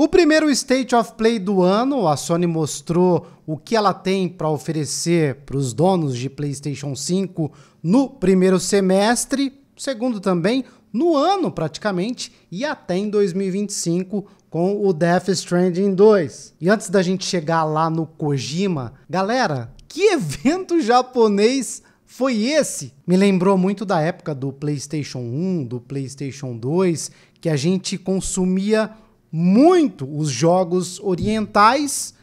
O primeiro State of Play do ano, a Sony mostrou o que ela tem para oferecer para os donos de PlayStation 5 no primeiro semestre, segundo também no ano praticamente e até em 2025 com o Death Stranding 2. E antes da gente chegar lá no Kojima, galera, que evento japonês foi esse? Me lembrou muito da época do PlayStation 1, do PlayStation 2, que a gente consumia muito os jogos orientais,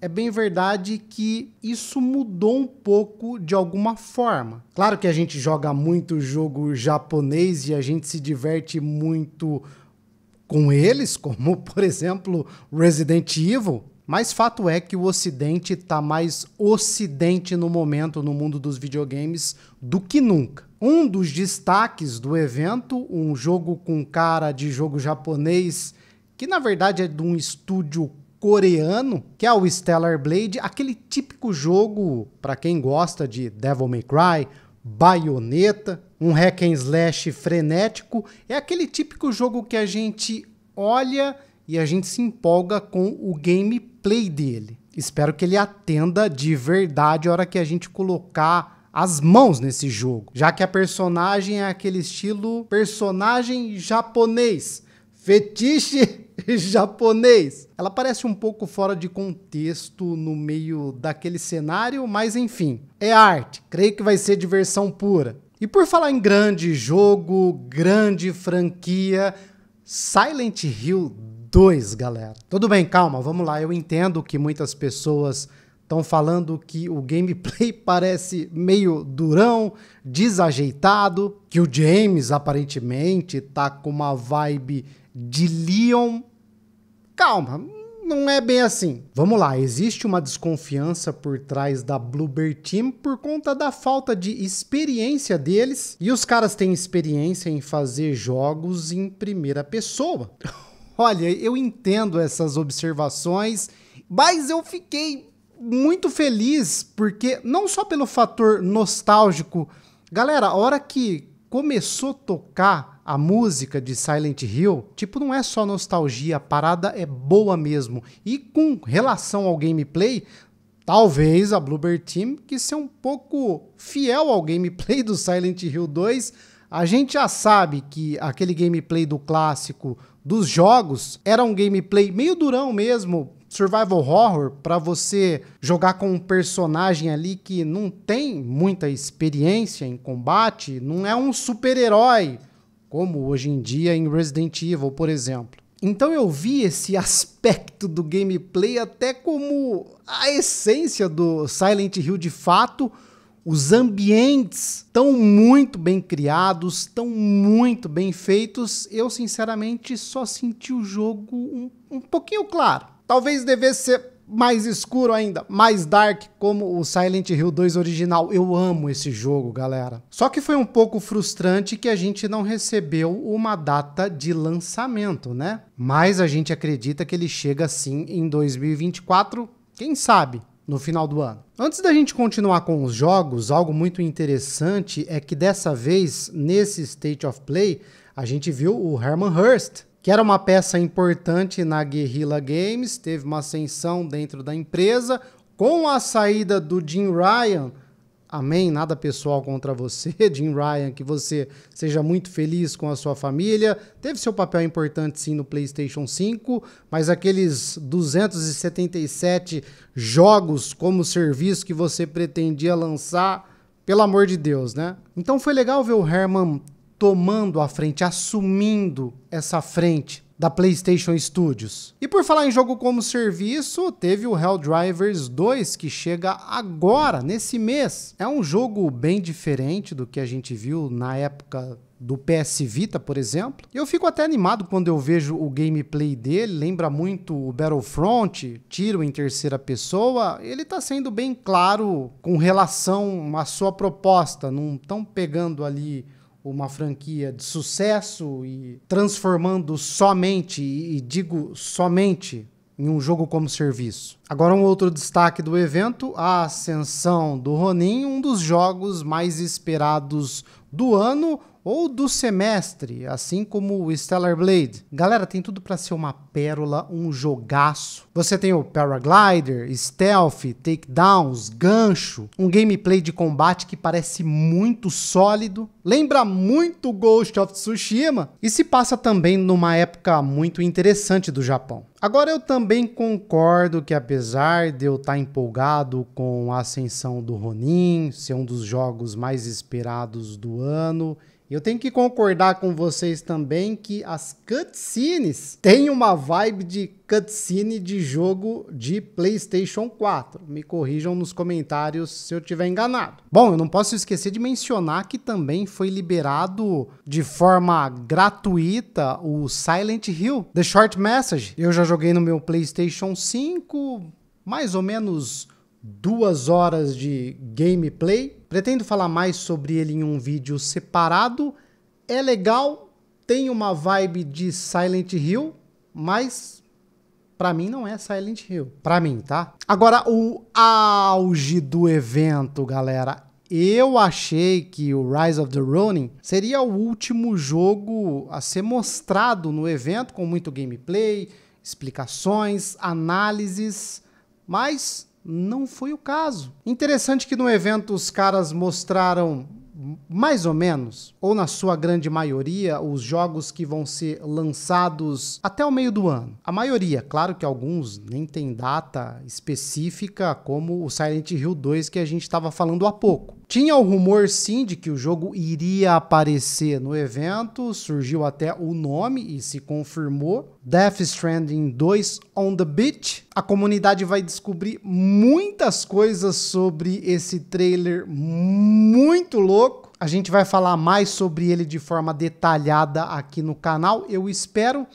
é bem verdade que isso mudou um pouco de alguma forma. Claro que a gente joga muito jogo japonês e a gente se diverte muito com eles, como por exemplo Resident Evil, mas fato é que o Ocidente está mais ocidente no momento no mundo dos videogames do que nunca. Um dos destaques do evento, um jogo com cara de jogo japonês que na verdade é de um estúdio coreano, que é o Stellar Blade, aquele típico jogo para quem gosta de Devil May Cry, Bayonetta, um hack and slash frenético, é aquele típico jogo que a gente olha e a gente se empolga com o gameplay dele. Espero que ele atenda de verdade a hora que a gente colocar as mãos nesse jogo, já que a personagem é aquele estilo personagem japonês, fetiche japonês. Ela parece um pouco fora de contexto no meio daquele cenário, mas enfim, é arte. Creio que vai ser diversão pura. E por falar em grande jogo, grande franquia, Silent Hill 2, galera. Tudo bem, calma, vamos lá. Eu entendo que muitas pessoas Estão falando que o gameplay parece meio durão, desajeitado, que o James aparentemente tá com uma vibe de Leon. Calma, não é bem assim. Vamos lá, existe uma desconfiança por trás da Bluebird Team por conta da falta de experiência deles, e os caras têm experiência em fazer jogos em primeira pessoa. Olha, eu entendo essas observações, mas eu fiquei muito feliz porque não só pelo fator nostálgico. Galera, a hora que começou a tocar a música de Silent Hill, tipo, não é só nostalgia, a parada é boa mesmo. E com relação ao gameplay, talvez a Bluebird Team que ser um pouco fiel ao gameplay do Silent Hill 2, a gente já sabe que aquele gameplay do clássico dos jogos era um gameplay meio durão mesmo, survival horror para você jogar com um personagem ali que não tem muita experiência em combate, não é um super-herói como hoje em dia em Resident Evil, por exemplo. Então eu vi esse aspecto do gameplay até como a essência do Silent Hill de fato. Os ambientes estão muito bem criados, estão muito bem feitos. Eu, sinceramente, só senti o jogo um, um pouquinho claro. Talvez devesse ser mais escuro ainda, mais dark, como o Silent Hill 2 original. Eu amo esse jogo, galera. Só que foi um pouco frustrante que a gente não recebeu uma data de lançamento, né? Mas a gente acredita que ele chega sim em 2024, quem sabe? No final do ano. Antes da gente continuar com os jogos, algo muito interessante é que dessa vez, nesse State of Play, a gente viu o Herman Hurst, que era uma peça importante na Guerrilla Games, teve uma ascensão dentro da empresa. Com a saída do Jim Ryan, amém, nada pessoal contra você, Jim Ryan, que você seja muito feliz com a sua família. Teve seu papel importante sim no PlayStation 5, mas aqueles 277 jogos como serviço que você pretendia lançar, pelo amor de Deus, né? Então foi legal ver o Herman tomando a frente, assumindo essa frente da PlayStation Studios. E por falar em jogo como serviço, teve o Hell Drivers 2 que chega agora, nesse mês. É um jogo bem diferente do que a gente viu na época do PS Vita, por exemplo. Eu fico até animado quando eu vejo o gameplay dele, lembra muito o Battlefront, tiro em terceira pessoa. Ele está sendo bem claro com relação à sua proposta, não estão pegando ali uma franquia de sucesso e transformando somente, e digo somente, em um jogo como serviço. Agora, um outro destaque do evento: a ascensão do Ronin, um dos jogos mais esperados do ano, ou do semestre, assim como o Stellar Blade. Galera, tem tudo para ser uma pérola, um jogaço. Você tem o Paraglider, Stealth, Takedowns, Gancho, um gameplay de combate que parece muito sólido, lembra muito Ghost of Tsushima e se passa também numa época muito interessante do Japão. Agora eu também concordo que apesar de eu estar tá empolgado com a ascensão do Ronin, ser um dos jogos mais esperados do ano eu tenho que concordar com vocês também que as cutscenes têm uma vibe de cutscene de jogo de PlayStation 4. Me corrijam nos comentários se eu tiver enganado. Bom, eu não posso esquecer de mencionar que também foi liberado de forma gratuita o Silent Hill The Short Message. Eu já joguei no meu PlayStation 5, mais ou menos duas horas de gameplay Pretendo falar mais sobre ele em um vídeo separado. É legal, tem uma vibe de Silent Hill, mas para mim não é Silent Hill. Para mim, tá? Agora o auge do evento, galera. Eu achei que o Rise of the Ronin seria o último jogo a ser mostrado no evento com muito gameplay, explicações, análises, mas não foi o caso. Interessante que no evento os caras mostraram mais ou menos, ou na sua grande maioria, os jogos que vão ser lançados até o meio do ano. A maioria, claro que alguns nem tem data específica, como o Silent Hill 2 que a gente estava falando há pouco. Tinha o rumor sim de que o jogo iria aparecer no evento, surgiu até o nome e se confirmou. Death Stranding 2 on the Beach. A comunidade vai descobrir muitas coisas sobre esse trailer muito louco. A gente vai falar mais sobre ele de forma detalhada aqui no canal, eu espero.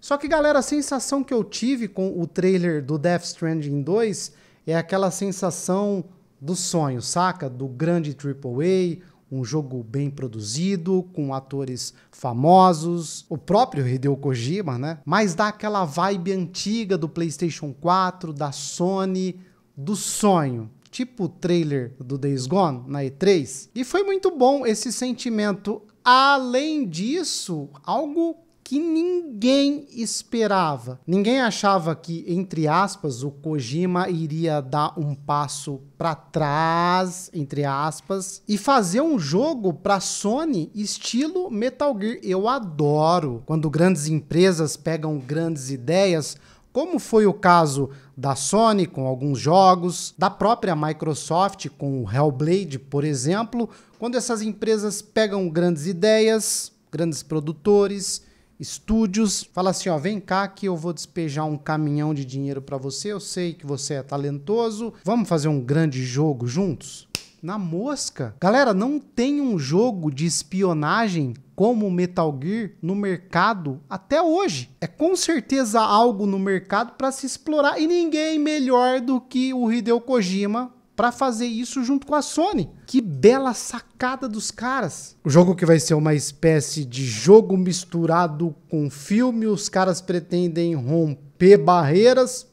Só que, galera, a sensação que eu tive com o trailer do Death Stranding 2 é aquela sensação do sonho, saca? Do grande AAA, um jogo bem produzido, com atores famosos, o próprio Hideo Kojima, né? Mas dá aquela vibe antiga do PlayStation 4, da Sony, do sonho. Tipo o trailer do Days Gone na E3. E foi muito bom esse sentimento. Além disso, algo que ninguém esperava. Ninguém achava que, entre aspas, o Kojima iria dar um passo para trás, entre aspas, e fazer um jogo para Sony estilo Metal Gear. Eu adoro quando grandes empresas pegam grandes ideias, como foi o caso da Sony com alguns jogos, da própria Microsoft com o Hellblade, por exemplo, quando essas empresas pegam grandes ideias, grandes produtores, estúdios, fala assim, ó, vem cá que eu vou despejar um caminhão de dinheiro para você, eu sei que você é talentoso, vamos fazer um grande jogo juntos? Na mosca. Galera, não tem um jogo de espionagem como Metal Gear no mercado até hoje. É com certeza algo no mercado para se explorar e ninguém melhor do que o Hideo Kojima para fazer isso junto com a Sony. Que bela sacada dos caras. O jogo que vai ser uma espécie de jogo misturado com filme, os caras pretendem romper barreiras.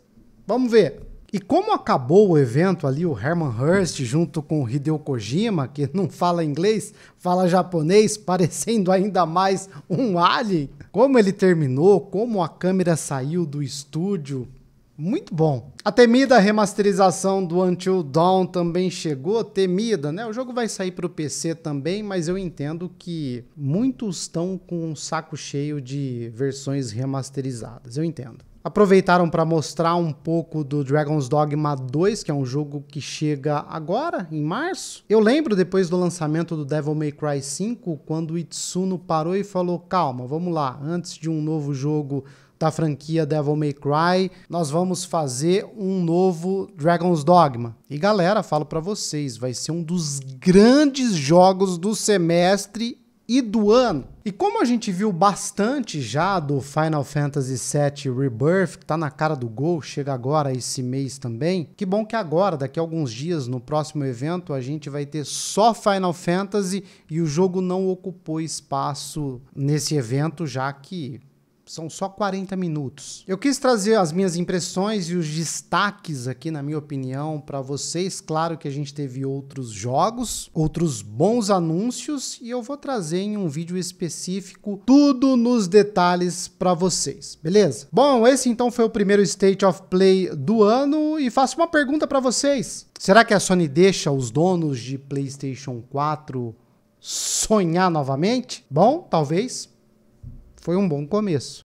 Vamos ver. E como acabou o evento ali, o Herman Hurst junto com o Hideo Kojima, que não fala inglês, fala japonês, parecendo ainda mais um alien. Como ele terminou, como a câmera saiu do estúdio, muito bom. A temida remasterização do Until Dawn também chegou, temida, né? O jogo vai sair para o PC também, mas eu entendo que muitos estão com um saco cheio de versões remasterizadas. Eu entendo. Aproveitaram para mostrar um pouco do Dragon's Dogma 2, que é um jogo que chega agora, em março. Eu lembro depois do lançamento do Devil May Cry 5, quando o Itsuno parou e falou: "Calma, vamos lá, antes de um novo jogo da franquia Devil May Cry, nós vamos fazer um novo Dragon's Dogma. E galera, falo para vocês, vai ser um dos grandes jogos do semestre e do ano. E como a gente viu bastante já do Final Fantasy VII Rebirth, que tá na cara do gol, chega agora esse mês também, que bom que agora, daqui a alguns dias, no próximo evento, a gente vai ter só Final Fantasy e o jogo não ocupou espaço nesse evento, já que são só 40 minutos. Eu quis trazer as minhas impressões e os destaques aqui, na minha opinião, para vocês. Claro que a gente teve outros jogos, outros bons anúncios e eu vou trazer em um vídeo específico tudo nos detalhes para vocês, beleza? Bom, esse então foi o primeiro State of Play do ano e faço uma pergunta para vocês. Será que a Sony deixa os donos de PlayStation 4 sonhar novamente? Bom, talvez foi um bom começo.